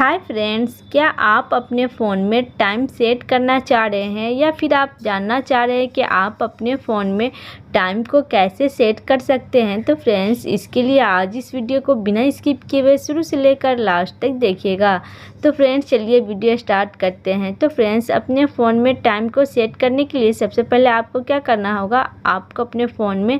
hi friends क्या आप अपने फ़ोन में टाइम सेट करना चाह रहे हैं या फिर आप जानना चाह रहे हैं कि आप अपने फ़ोन में टाइम को कैसे सेट कर सकते हैं तो फ्रेंड्स इसके लिए आज इस वीडियो को बिना स्किप किए हुए शुरू से लेकर लास्ट तक देखिएगा तो फ्रेंड्स चलिए वीडियो स्टार्ट करते हैं तो फ्रेंड्स अपने फ़ोन में टाइम को सेट करने के लिए सबसे पहले आपको क्या करना होगा आपको अपने फ़ोन में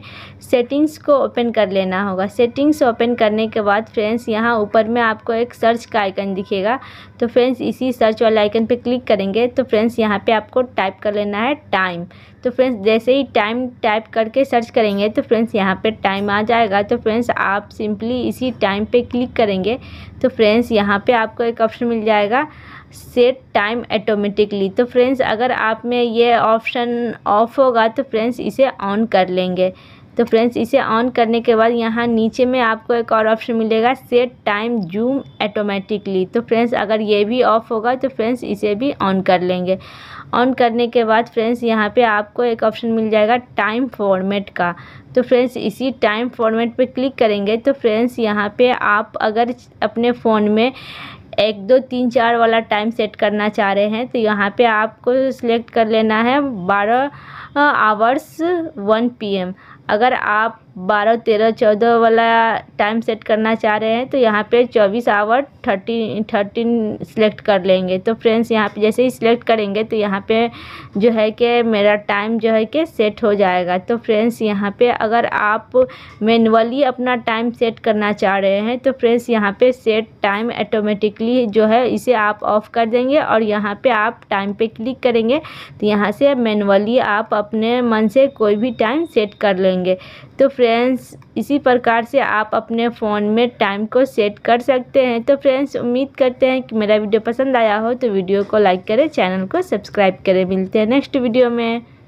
सेटिंग्स को ओपन कर लेना होगा सेटिंग्स ओपन करने के बाद फ्रेंड्स यहाँ ऊपर में आपको एक सर्च का आइकन दिखेगा तो फ्रेंड्स इसी सर्च वाले आइकन पर क्लिक करेंगे तो फ्रेंड्स यहाँ पर आपको टाइप कर लेना है टाइम तो फ्रेंड्स जैसे ही टाइम टाइप करके सर्च करेंगे तो फ्रेंड्स यहाँ पर टाइम आ जाएगा तो फ्रेंड्स आप सिंपली इसी टाइम पर क्लिक करेंगे तो फ्रेंड्स यहाँ पर आपको एक ऑप्शन मिल जाएगा सेट टाइम ऐटोमेटिकली तो फ्रेंड्स अगर आप में ये ऑप्शन ऑफ होगा तो फ्रेंड्स इसे ऑन कर लेंगे तो फ्रेंड्स इसे ऑन करने के बाद यहाँ नीचे में आपको एक और ऑप्शन मिलेगा सेट टाइम जूम ऐटोमेटिकली तो फ्रेंड्स अगर ये भी ऑफ होगा तो फ्रेंड्स इसे भी ऑन कर लेंगे ऑन करने के बाद फ्रेंड्स यहाँ पे आपको एक ऑप्शन मिल जाएगा टाइम फॉर्मेट का तो फ्रेंड्स इसी टाइम फॉर्मेट पे क्लिक करेंगे तो फ्रेंड्स यहाँ पे आप अगर अपने फ़ोन में एक दो तीन चार वाला टाइम सेट करना चाह रहे हैं तो यहाँ पे आपको सिलेक्ट कर लेना है बारह आवर्स वन पीएम अगर आप बारह तेरह चौदह वाला टाइम सेट करना चाह रहे हैं तो यहाँ पे चौबीस आवर थर्टी थर्टीन सेलेक्ट कर लेंगे तो फ्रेंड्स यहाँ पे जैसे ही सिलेक्ट करेंगे तो यहाँ पे जो है कि मेरा टाइम जो है कि सेट हो जाएगा तो फ्रेंड्स यहाँ पे अगर आप मैनुअली अपना टाइम सेट करना चाह रहे हैं तो फ्रेंड्स यहाँ पर सेट टाइम ऑटोमेटिकली जो है इसे आप ऑफ़ कर देंगे और यहाँ पर आप टाइम पर क्लिक करेंगे तो यहाँ से मैनुअली आप अपने मन से कोई भी टाइम सेट कर लेंगे तो फ्रेंड्स इसी प्रकार से आप अपने फ़ोन में टाइम को सेट कर सकते हैं तो फ्रेंड्स उम्मीद करते हैं कि मेरा वीडियो पसंद आया हो तो वीडियो को लाइक करें चैनल को सब्सक्राइब करें मिलते हैं नेक्स्ट वीडियो में